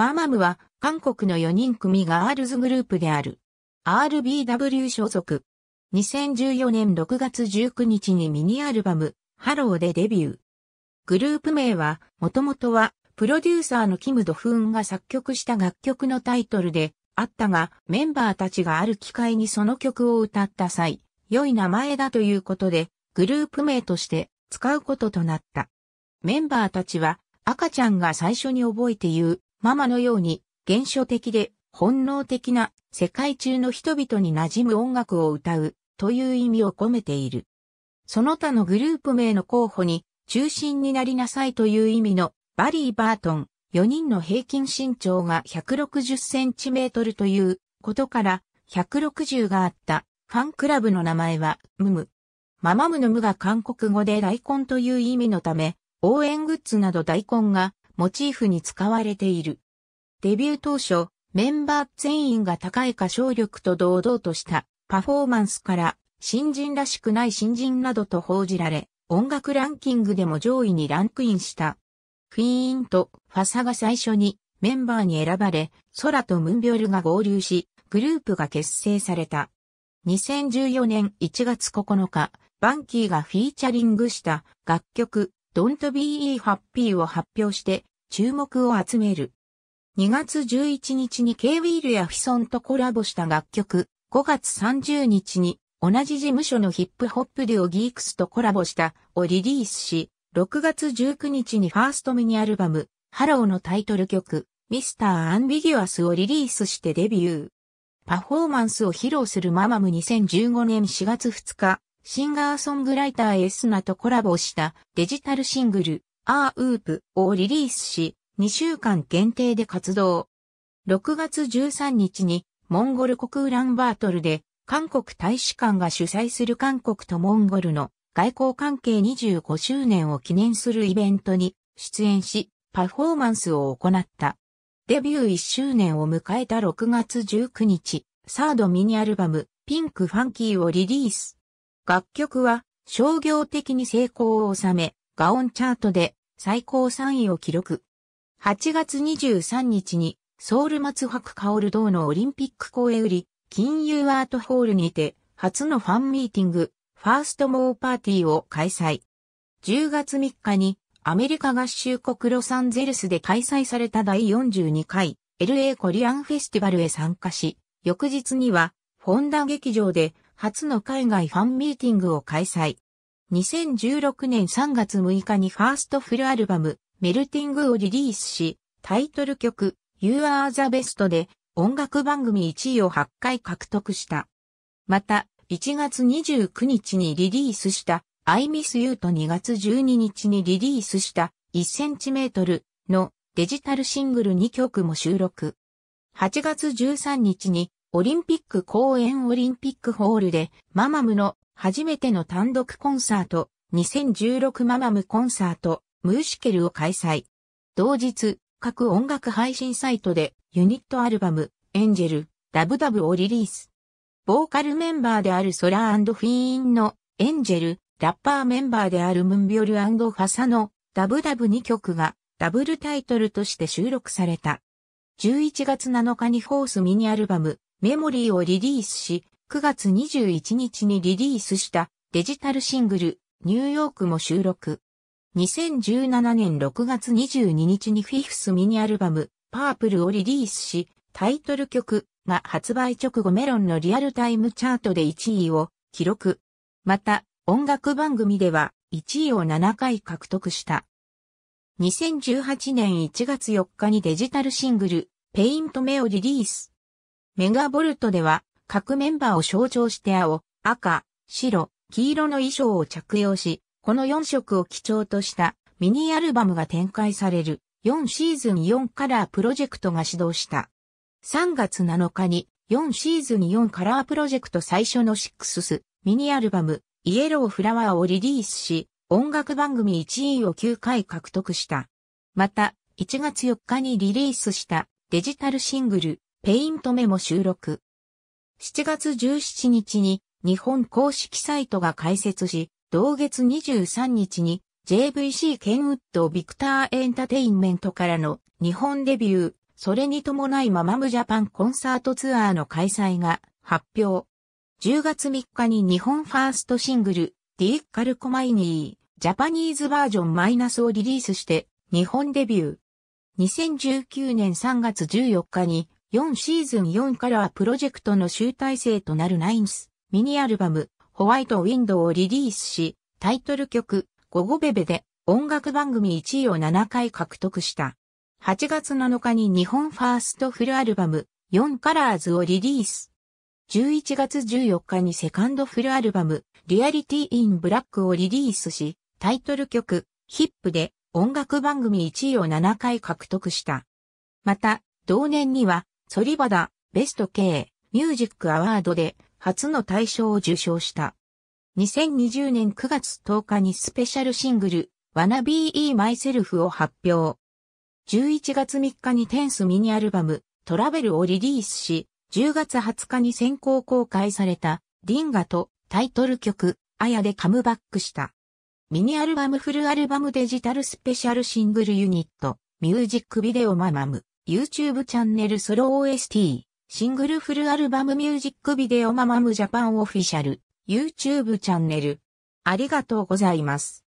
マーマムは韓国の4人組ガールズグループである。RBW 所属。2014年6月19日にミニアルバム、ハローでデビュー。グループ名は、もともとは、プロデューサーのキム・ドフーンが作曲した楽曲のタイトルで、あったが、メンバーたちがある機会にその曲を歌った際、良い名前だということで、グループ名として使うこととなった。メンバーたちは、赤ちゃんが最初に覚えて言う、ママのように、原初的で本能的な世界中の人々に馴染む音楽を歌うという意味を込めている。その他のグループ名の候補に中心になりなさいという意味のバリー・バートン4人の平均身長が160センチメートルということから160があったファンクラブの名前はムム。ママムのムが韓国語で大根という意味のため応援グッズなど大根がモチーフに使われている。デビュー当初、メンバー全員が高い歌唱力と堂々としたパフォーマンスから新人らしくない新人などと報じられ、音楽ランキングでも上位にランクインした。フィーンとファサが最初にメンバーに選ばれ、ソラとムンビョルが合流し、グループが結成された。2014年1月9日、バンキーがフィーチャリングした楽曲 Don't Be Happy を発表して注目を集める。2月11日に K ウィールやフィソンとコラボした楽曲、5月30日に同じ事務所のヒップホップデュオギークスとコラボしたをリリースし、6月19日にファーストミニアルバム、ハローのタイトル曲、ミスター・アンビギュアスをリリースしてデビュー。パフォーマンスを披露するママム2015年4月2日、シンガーソングライターエスナとコラボしたデジタルシングル、アーウープをリリースし、2週間限定で活動。6月13日に、モンゴル国ウランバートルで、韓国大使館が主催する韓国とモンゴルの外交関係25周年を記念するイベントに出演し、パフォーマンスを行った。デビュー1周年を迎えた6月19日、サードミニアルバム、ピンクファンキーをリリース。楽曲は、商業的に成功を収め、ガオンチャートで最高3位を記録。8月23日にソウル松白薫堂のオリンピック公演売り、金融アートホールにて初のファンミーティング、ファーストモーパーティーを開催。10月3日にアメリカ合衆国ロサンゼルスで開催された第42回 LA コリアンフェスティバルへ参加し、翌日にはホンダ劇場で初の海外ファンミーティングを開催。2016年3月6日にファーストフルアルバム、メルティングをリリースし、タイトル曲、You Are the Best で音楽番組1位を8回獲得した。また、1月29日にリリースした I Miss You と2月12日にリリースした1センチメートルのデジタルシングル2曲も収録。8月13日にオリンピック公演オリンピックホールでママムの初めての単独コンサート、2016ママムコンサート、ムーシケルを開催。同日、各音楽配信サイトでユニットアルバム、エンジェル、ダブダブをリリース。ボーカルメンバーであるソラーフィーンのエンジェル、ラッパーメンバーであるムンビョルファサのダブダブ2曲がダブルタイトルとして収録された。11月7日にフォースミニアルバム、メモリーをリリースし、9月21日にリリースしたデジタルシングル、ニューヨークも収録。2017年6月22日にフィフスミニアルバム、パープルをリリースし、タイトル曲が発売直後メロンのリアルタイムチャートで1位を記録。また、音楽番組では1位を7回獲得した。2018年1月4日にデジタルシングル、ペイントメをリリース。メガボルトでは各メンバーを象徴して青、赤、白、黄色の衣装を着用し、この4色を基調としたミニアルバムが展開される4シーズン4カラープロジェクトが始動した。3月7日に4シーズン4カラープロジェクト最初の6スミニアルバムイエローフラワーをリリースし、音楽番組1位を9回獲得した。また、1月4日にリリースしたデジタルシングル、ペイントメも収録。7月17日に日本公式サイトが開設し、同月23日に JVC ケンウッド・ビクターエンタテインメントからの日本デビュー、それに伴いママムジャパンコンサートツアーの開催が発表。10月3日に日本ファーストシングル、ディッカルコマイニー、ジャパニーズバージョンマイナスをリリースして日本デビュー。2019年3月14日に4シーズン4カラープロジェクトの集大成となるナインスミニアルバムホワイトウィンドウをリリースし、タイトル曲ゴゴベベで音楽番組1位を7回獲得した。8月7日に日本ファーストフルアルバム4カラーズをリリース。11月14日にセカンドフルアルバム、リアリティ・イン・ブラックをリリースし、タイトル曲、ヒップで音楽番組1位を7回獲得した。また、同年には、ソリバダ、ベスト K、ミュージックアワードで初の大賞を受賞した。2020年9月10日にスペシャルシングル、Wanna Be セ Myself を発表。11月3日にテンスミニアルバム、トラベルをリリースし、10月20日に先行公開された、リンガとタイトル曲、アヤでカムバックした。ミニアルバムフルアルバムデジタルスペシャルシングルユニット、ミュージックビデオママム。YouTube チャンネルソロ OST、シングルフルアルバムミュージックビデオママムジャパンオフィシャル、YouTube チャンネル。ありがとうございます。